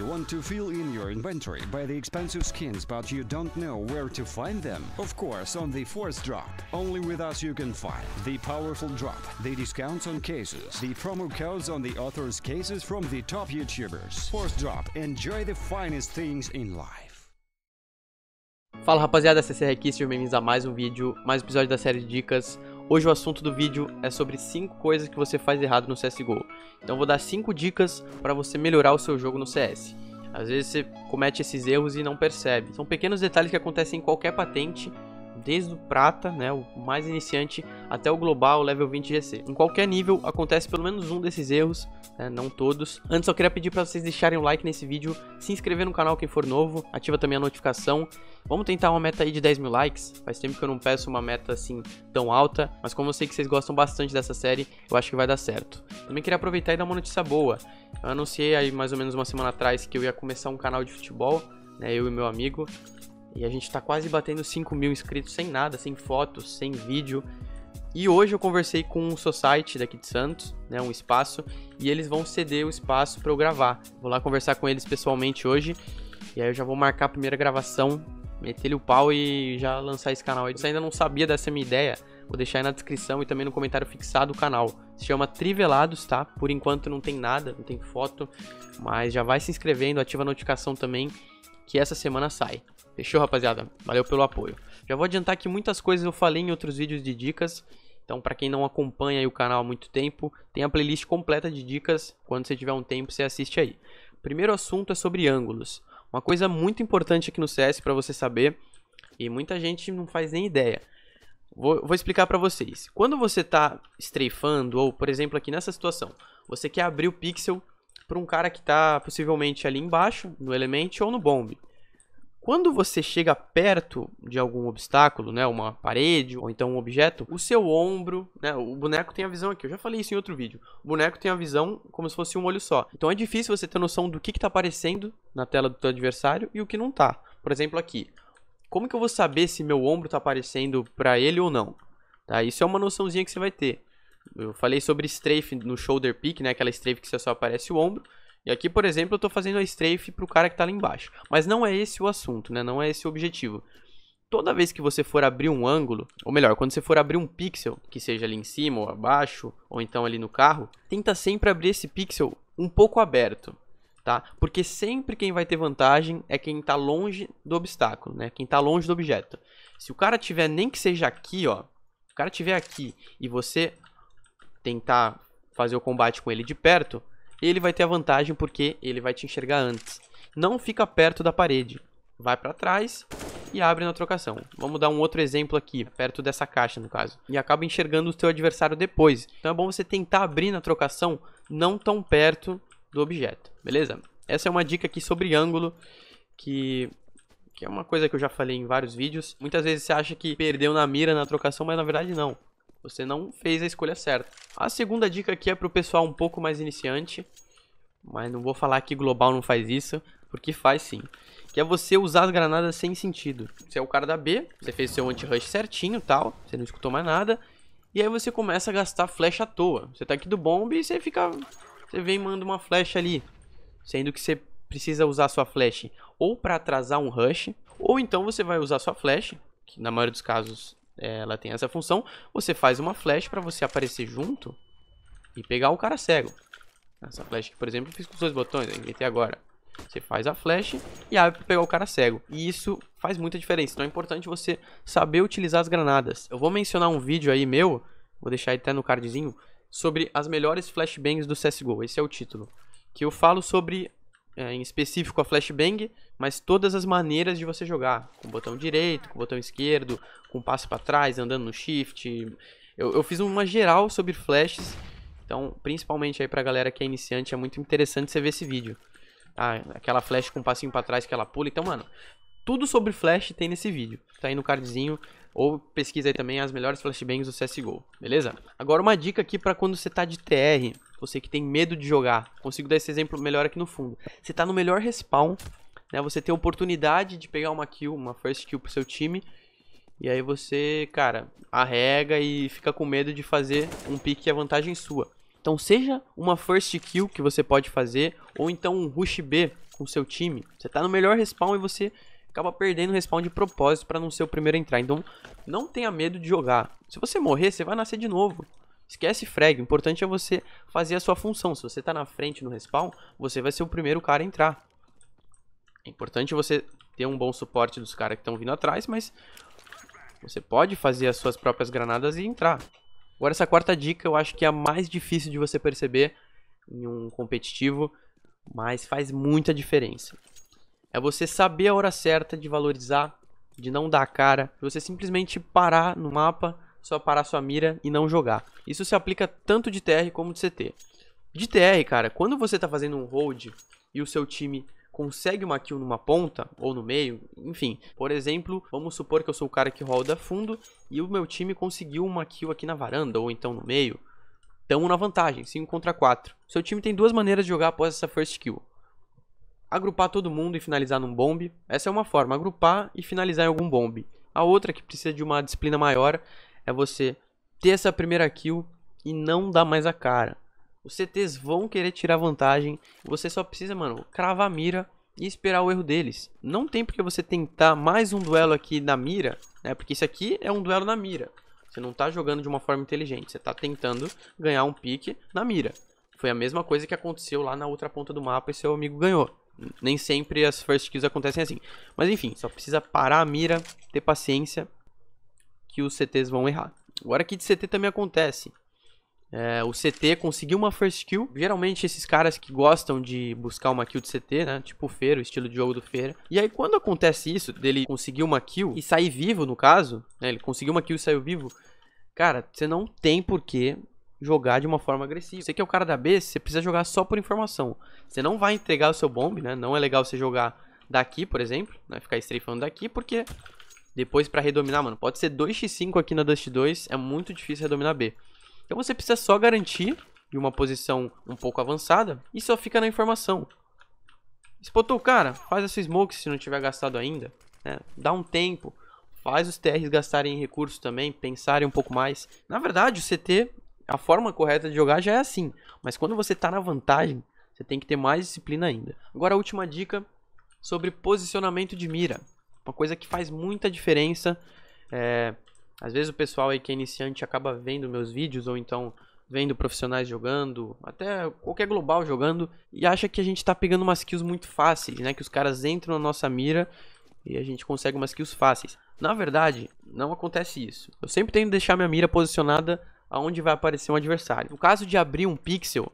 You want to fill in your inventory by the expensive skins, but you don't know where to find them? Of course, on the fourth drop. Only with us you can find the powerful drop, the discounts on cases, the promo codes on the author's cases from the top YouTubers. Fourth drop, enjoy the finest things in life. Fala rapaziada, CCR aqui, sejam bem-vindos a mais um vídeo, mais um episódio da série de dicas Hoje o assunto do vídeo é sobre 5 coisas que você faz errado no CSGO. Então vou dar 5 dicas para você melhorar o seu jogo no CS. Às vezes você comete esses erros e não percebe. São pequenos detalhes que acontecem em qualquer patente desde o prata, né, o mais iniciante, até o global, level 20 GC. Em qualquer nível, acontece pelo menos um desses erros, né, não todos. Antes, eu queria pedir para vocês deixarem o like nesse vídeo, se inscrever no canal quem for novo, ativa também a notificação. Vamos tentar uma meta aí de 10 mil likes, faz tempo que eu não peço uma meta assim tão alta, mas como eu sei que vocês gostam bastante dessa série, eu acho que vai dar certo. Também queria aproveitar e dar uma notícia boa. Eu anunciei aí mais ou menos uma semana atrás que eu ia começar um canal de futebol, né, eu e meu amigo. E a gente tá quase batendo 5 mil inscritos sem nada, sem fotos, sem vídeo. E hoje eu conversei com um society daqui de Santos, né, um espaço, e eles vão ceder o espaço para eu gravar. Vou lá conversar com eles pessoalmente hoje, e aí eu já vou marcar a primeira gravação, meter-lhe o pau e já lançar esse canal. Se ainda não sabia dessa minha ideia, vou deixar aí na descrição e também no comentário fixado o canal. Se chama Trivelados, tá? Por enquanto não tem nada, não tem foto, mas já vai se inscrevendo, ativa a notificação também, que essa semana sai. Fechou, rapaziada? Valeu pelo apoio. Já vou adiantar que muitas coisas eu falei em outros vídeos de dicas. Então, para quem não acompanha o canal há muito tempo, tem a playlist completa de dicas. Quando você tiver um tempo, você assiste aí. Primeiro assunto é sobre ângulos. Uma coisa muito importante aqui no CS para você saber, e muita gente não faz nem ideia. Vou, vou explicar para vocês. Quando você está strafando, ou por exemplo aqui nessa situação, você quer abrir o pixel para um cara que está possivelmente ali embaixo, no elemento ou no bombe. Quando você chega perto de algum obstáculo, né, uma parede ou então um objeto, o seu ombro, né, o boneco tem a visão aqui. Eu já falei isso em outro vídeo. O boneco tem a visão como se fosse um olho só. Então é difícil você ter noção do que está aparecendo na tela do teu adversário e o que não está. Por exemplo, aqui. Como que eu vou saber se meu ombro está aparecendo para ele ou não? Tá? Isso é uma noçãozinha que você vai ter. Eu falei sobre strafe no shoulder pick, né, aquela strafe que só aparece o ombro. E aqui, por exemplo, eu estou fazendo a strafe para o cara que está lá embaixo. Mas não é esse o assunto, né? Não é esse o objetivo. Toda vez que você for abrir um ângulo, ou melhor, quando você for abrir um pixel, que seja ali em cima ou abaixo, ou então ali no carro, tenta sempre abrir esse pixel um pouco aberto, tá? Porque sempre quem vai ter vantagem é quem está longe do obstáculo, né? Quem está longe do objeto. Se o cara tiver nem que seja aqui, ó, o cara tiver aqui e você tentar fazer o combate com ele de perto, ele vai ter a vantagem porque ele vai te enxergar antes. Não fica perto da parede. Vai para trás e abre na trocação. Vamos dar um outro exemplo aqui, perto dessa caixa no caso. E acaba enxergando o seu adversário depois. Então é bom você tentar abrir na trocação não tão perto do objeto, beleza? Essa é uma dica aqui sobre ângulo que que é uma coisa que eu já falei em vários vídeos. Muitas vezes você acha que perdeu na mira na trocação, mas na verdade não. Você não fez a escolha certa. A segunda dica aqui é para o pessoal um pouco mais iniciante, mas não vou falar que global não faz isso, porque faz sim. Que é você usar as granadas sem sentido. Você é o cara da B, você fez seu anti-rush certinho tal, você não escutou mais nada, e aí você começa a gastar flecha à toa. Você tá aqui do bomb e você fica... Você vem e manda uma flecha ali, sendo que você precisa usar sua flash ou para atrasar um rush, ou então você vai usar sua flash, que na maioria dos casos é, ela tem essa função. Você faz uma flash para você aparecer junto e pegar o cara cego. Essa flash aqui, por exemplo, eu fiz com os dois botões, eu inventei agora. Você faz a flash e abre para pegar o cara cego. E isso faz muita diferença. Então é importante você saber utilizar as granadas. Eu vou mencionar um vídeo aí meu, vou deixar até no cardzinho, sobre as melhores flashbangs do CSGO. Esse é o título. Que eu falo sobre é, em específico a flashbang, mas todas as maneiras de você jogar, com o botão direito, com o botão esquerdo, com o passo para trás, andando no shift. Eu, eu, fiz uma geral sobre flashes, então principalmente aí pra galera que é iniciante é muito interessante você ver esse vídeo. Tá? Aquela flash com um passinho para trás que ela pula, então mano, tudo sobre flash tem nesse vídeo, tá aí no cardzinho, ou pesquisa aí também as melhores flashbangs do CSGO, beleza? Agora uma dica aqui para quando você tá de TR, você que tem medo de jogar. Consigo dar esse exemplo melhor aqui no fundo. Você tá no melhor respawn, né? Você tem a oportunidade de pegar uma kill, uma first kill pro seu time. E aí você, cara, arrega e fica com medo de fazer um pique a vantagem sua. Então seja uma first kill que você pode fazer, ou então um rush B com seu time. Você tá no melhor respawn e você acaba perdendo o respawn de propósito para não ser o primeiro a entrar. Então, não tenha medo de jogar. Se você morrer, você vai nascer de novo. Esquece frag, o importante é você fazer a sua função. Se você tá na frente no respawn, você vai ser o primeiro cara a entrar. É importante você ter um bom suporte dos caras que estão vindo atrás, mas você pode fazer as suas próprias granadas e entrar. Agora essa quarta dica eu acho que é a mais difícil de você perceber em um competitivo, mas faz muita diferença. É você saber a hora certa de valorizar, de não dar a cara, de você simplesmente parar no mapa, só parar sua mira e não jogar. Isso se aplica tanto de TR como de CT. De TR, cara, quando você tá fazendo um hold e o seu time consegue uma kill numa ponta ou no meio, enfim. Por exemplo, vamos supor que eu sou o cara que roda fundo e o meu time conseguiu uma kill aqui na varanda ou então no meio. Estamos na vantagem, 5 contra 4. Seu time tem duas maneiras de jogar após essa first kill agrupar todo mundo e finalizar num bombe. Essa é uma forma, agrupar e finalizar em algum bombe. A outra, que precisa de uma disciplina maior, é você ter essa primeira kill e não dar mais a cara. Os CTs vão querer tirar vantagem, você só precisa, mano, cravar a mira e esperar o erro deles. Não tem porque você tentar mais um duelo aqui na mira, né? Porque isso aqui é um duelo na mira. Você não tá jogando de uma forma inteligente, você tá tentando ganhar um pique na mira. Foi a mesma coisa que aconteceu lá na outra ponta do mapa e seu amigo ganhou nem sempre as first kills acontecem assim. Mas enfim, só precisa parar a mira, ter paciência, que os CTs vão errar. Agora aqui de CT também acontece. É, o CT conseguiu uma first kill. Geralmente esses caras que gostam de buscar uma kill de CT, né? Tipo o Feira, o estilo de jogo do Feira. E aí quando acontece isso, dele conseguir uma kill e sair vivo no caso, né? Ele conseguiu uma kill e saiu vivo. Cara, você não tem porquê jogar de uma forma agressiva. Você que é o cara da B, você precisa jogar só por informação. Você não vai entregar o seu bomb, né? Não é legal você jogar daqui, por exemplo, né? Ficar strafando daqui, porque depois para redominar, mano, pode ser 2x5 aqui na Dust 2, é muito difícil redominar B. Então você precisa só garantir de uma posição um pouco avançada e só fica na informação. Spotou o cara, faz a sua smoke se não tiver gastado ainda, né? Dá um tempo, faz os TRs gastarem recursos também, pensarem um pouco mais. Na verdade, o CT a forma correta de jogar já é assim. Mas quando você está na vantagem, você tem que ter mais disciplina ainda. Agora a última dica sobre posicionamento de mira. Uma coisa que faz muita diferença. É, às vezes o pessoal aí que é iniciante acaba vendo meus vídeos ou então vendo profissionais jogando, até qualquer global jogando, e acha que a gente tá pegando umas kills muito fáceis, né? Que os caras entram na nossa mira e a gente consegue umas kills fáceis. Na verdade, não acontece isso. Eu sempre tenho que deixar minha mira posicionada aonde vai aparecer um adversário. No caso de abrir um pixel,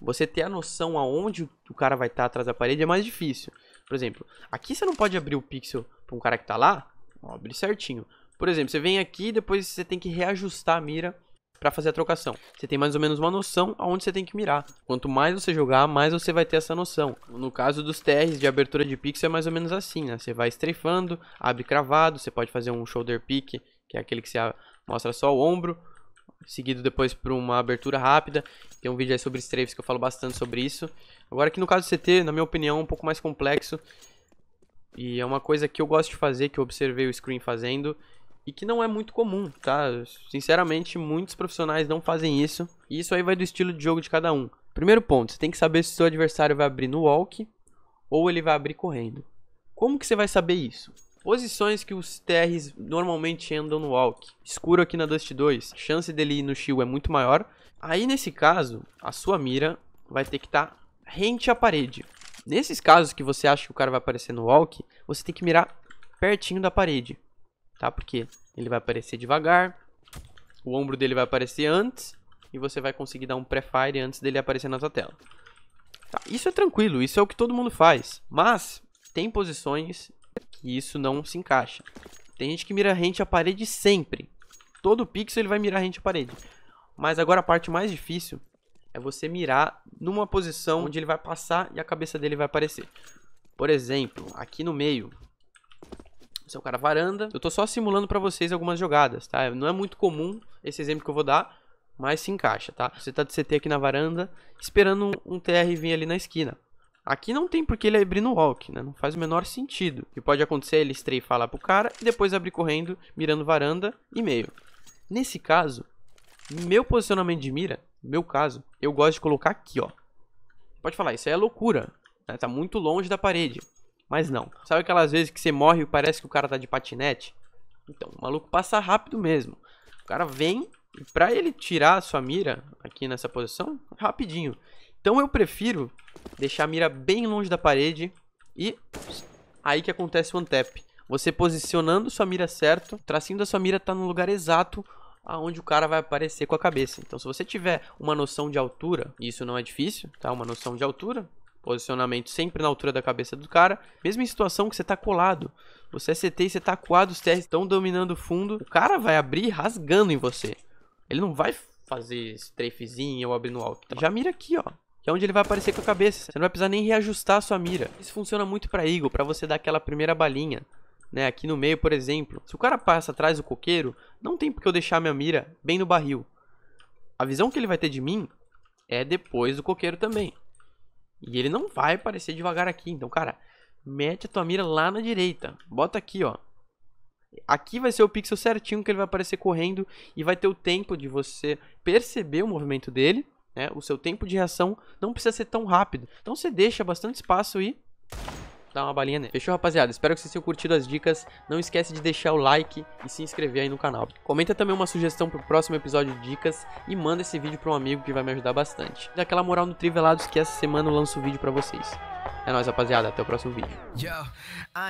você ter a noção aonde o cara vai estar tá atrás da parede é mais difícil. Por exemplo, aqui você não pode abrir o pixel para um cara que está lá, ó, abre certinho. Por exemplo, você vem aqui e depois você tem que reajustar a mira para fazer a trocação. Você tem mais ou menos uma noção aonde você tem que mirar. Quanto mais você jogar, mais você vai ter essa noção. No caso dos TRs de abertura de pixel é mais ou menos assim, né? Você vai estrefando, abre cravado, você pode fazer um shoulder pick, que é aquele que você mostra só o ombro, seguido depois por uma abertura rápida. Tem um vídeo aí sobre strafes que eu falo bastante sobre isso. Agora que no caso do CT, na minha opinião, é um pouco mais complexo. E é uma coisa que eu gosto de fazer, que eu observei o Screen fazendo. E que não é muito comum, tá? Sinceramente, muitos profissionais não fazem isso. E isso aí vai do estilo de jogo de cada um. Primeiro ponto, você tem que saber se o seu adversário vai abrir no walk ou ele vai abrir correndo. Como que você vai saber isso? Posições que os TRs normalmente andam no walk. Escuro aqui na Dust 2, a chance dele ir no shield é muito maior. Aí nesse caso, a sua mira vai ter que estar tá rente à parede. Nesses casos que você acha que o cara vai aparecer no walk, você tem que mirar pertinho da parede, tá? Porque ele vai aparecer devagar, o ombro dele vai aparecer antes e você vai conseguir dar um pre fire antes dele aparecer na sua tela. Tá, isso é tranquilo, isso é o que todo mundo faz, mas tem posições e isso não se encaixa. Tem gente que mira rente à parede sempre. Todo pixel ele vai mirar rente à parede. Mas agora a parte mais difícil é você mirar numa posição onde ele vai passar e a cabeça dele vai aparecer. Por exemplo, aqui no meio, esse é o cara varanda. Eu tô só simulando para vocês algumas jogadas, tá? Não é muito comum esse exemplo que eu vou dar, mas se encaixa, tá? Você tá de CT aqui na varanda, esperando um TR vir ali na esquina. Aqui não tem porque ele abrir no walk, né? Não faz o menor sentido. O que pode acontecer é ele e falar pro cara e depois abrir correndo, mirando varanda e meio. Nesse caso, meu posicionamento de mira, meu caso, eu gosto de colocar aqui, ó. Pode falar, isso é loucura, né? Tá muito longe da parede. Mas não. Sabe aquelas vezes que você morre e parece que o cara tá de patinete? Então, o maluco passa rápido mesmo. O cara vem e pra ele tirar a sua mira aqui nessa posição, rapidinho. Então eu prefiro deixar a mira bem longe da parede e aí que acontece o untap. Você posicionando sua mira certo, o tracinho da sua mira está no lugar exato aonde o cara vai aparecer com a cabeça. Então se você tiver uma noção de altura, e isso não é difícil, tá? Uma noção de altura, posicionamento sempre na altura da cabeça do cara, mesmo em situação que você está colado. Você é CT e você está coado, os TRs estão dominando o fundo, o cara vai abrir rasgando em você. Ele não vai fazer strafezinho ou abrir no alto. Já mira aqui, ó que é onde ele vai aparecer com a cabeça. Você não vai precisar nem reajustar a sua mira. Isso funciona muito para Eagle, para você dar aquela primeira balinha. Né, aqui no meio, por exemplo, se o cara passa atrás do coqueiro, não tem porque eu deixar minha mira bem no barril. A visão que ele vai ter de mim é depois do coqueiro também. E ele não vai aparecer devagar aqui. Então, cara, mete a tua mira lá na direita. Bota aqui, ó. Aqui vai ser o pixel certinho que ele vai aparecer correndo e vai ter o tempo de você perceber o movimento dele né? O seu tempo de reação não precisa ser tão rápido. Então você deixa bastante espaço e dá uma balinha nele. Fechou, rapaziada? Espero que vocês tenham curtido as dicas. Não esquece de deixar o like e se inscrever aí no canal. Comenta também uma sugestão pro próximo episódio de dicas e manda esse vídeo pra um amigo que vai me ajudar bastante. Dá aquela moral no Trivelados que essa semana eu lanço o vídeo pra vocês. É nóis, rapaziada. Até o próximo vídeo. Yo,